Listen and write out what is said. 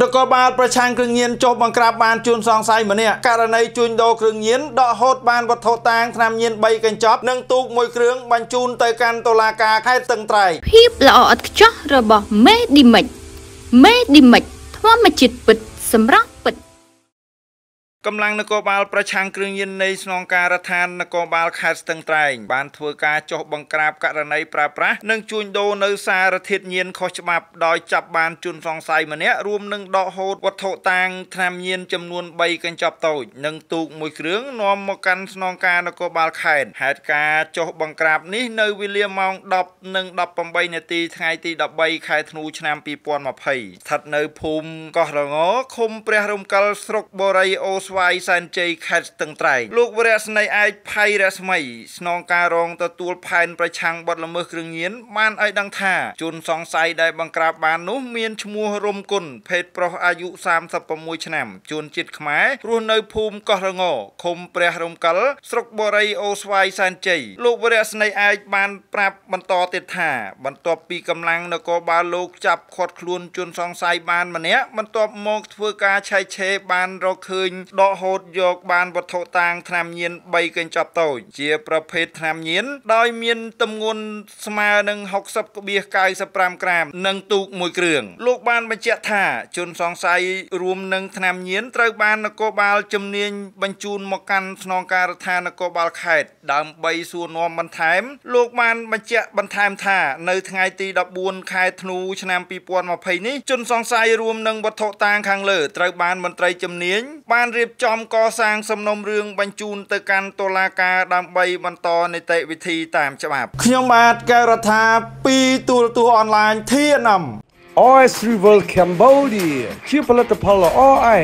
នគរបាលប្រឆាំងគ្រឿងញៀនចុះបង្ក្រាបបានជួនសង្ស័យម្នាក់ករណីជួញដូរគ្រឿងញៀនដកហូតបានវត្ថុតាងថ្នាំញៀន3កញ្ចប់និងទូកមួយគ្រឿងបញ្ជូនទៅកាន់តុលាការខេត្តស្ទឹងត្រែងភាពល្អឥតខ្ចោះរបស់មេឌីមិចមេឌីមិចធម្មជាតិពិតសម្រាប់កម្លាំងនគរបាលប្រឆាំងគ្រឿងញៀននៃស្នងការរដ្ឋាភិបាលនគរបាលខេត្តស្ទឹងត្រែងបានធ្វើការចុះបង្ក្រាបករណីប្រើប្រាស់និងជួញដូរនៅសារធាតុញៀនខុសច្បាប់ដោយចាប់បានជនសង្ស័យម្នាក់រួមនឹងដកហូតវត្ថុតាងថ្នាំញៀនចំនួន3កញ្ចប់តូចនិងទូកមួយគ្រឿងនាំមកកាន់ស្នងការនគរបាលខេត្តហេតុការចុះបង្ក្រាបនេះនៅវេលាម៉ោង10និង18នាទីថ្ងៃទី13ខែធ្នូឆ្នាំ2020ស្ថិតនៅភូមិកោះរងឃុំព្រះរំកិលស្រុកបូរីអូស្ស្វាយសែនជ័យខេត្តស្ទឹងត្រែងលោកវរៈស្នៃឯកផៃរស្មីស្នងការរងទទួលផែនប្រឆាំងបទល្មើសគ្រឿងញៀនបានឲ្យដឹងថាជនសង្ស័យដែលបង្ក្រាបបាននោះមានឈ្មោះរមគុណភេទប្រុសអាយុ36ឆ្នាំជនជាតិខ្មែររស់នៅភូមិកោះរងឃុំព្រះរំកិលស្រុកបរីអូស្វាយសែនជ័យលោកវរៈស្នៃឯកបានប្រាប់បន្តទៀតថាបន្ទាប់ពីកម្លាំងនគរបាលលោកចាប់ឃាត់ខ្លួនជនសង្ស័យបានម្នាក់បន្ទាប់មកធ្វើការឆែកឆេរបានរកឃើញដដកហូតយកបានវត្ថុតាងថ្នាំញៀន3កញ្ចប់តូចជាប្រភេទថ្នាំញៀនដោយ មានទម្ងន់ស្មើនឹង60.95ក្រាម និងទូក1គ្រឿងលោកបានបញ្ជាក់ថាជនសង្ស័យរួមនឹងថ្នាំញៀនត្រូវបាននគរបាលជំនាញ បញ្ជូនមកកាន់ស្នងការដ្ឋាននគរបាលខេត្តដើម្បីសួរនាំបន្ថែមលោកបានបញ្ជាក់បន្ថែមថានៅថ្ងៃទី14ខែធ្នូឆ្នាំ2020នេះជនសង្ស័យរួមនឹងវត្ថុតាងខាងលើត្រូវបានមន្ត្រីជំនាញបានរៀបចំកសាងសំណុំរឿងបញ្ជូនទៅកាន់តុលាការដើម្បីបន្តនីតិវិធីតាមច្បាប់ខ្ញុំបាទកែរដ្ឋាពីទូរទស្សន៍អនឡាញ TNM OS Rival Cambodia ជាផលិតផលល្អឯង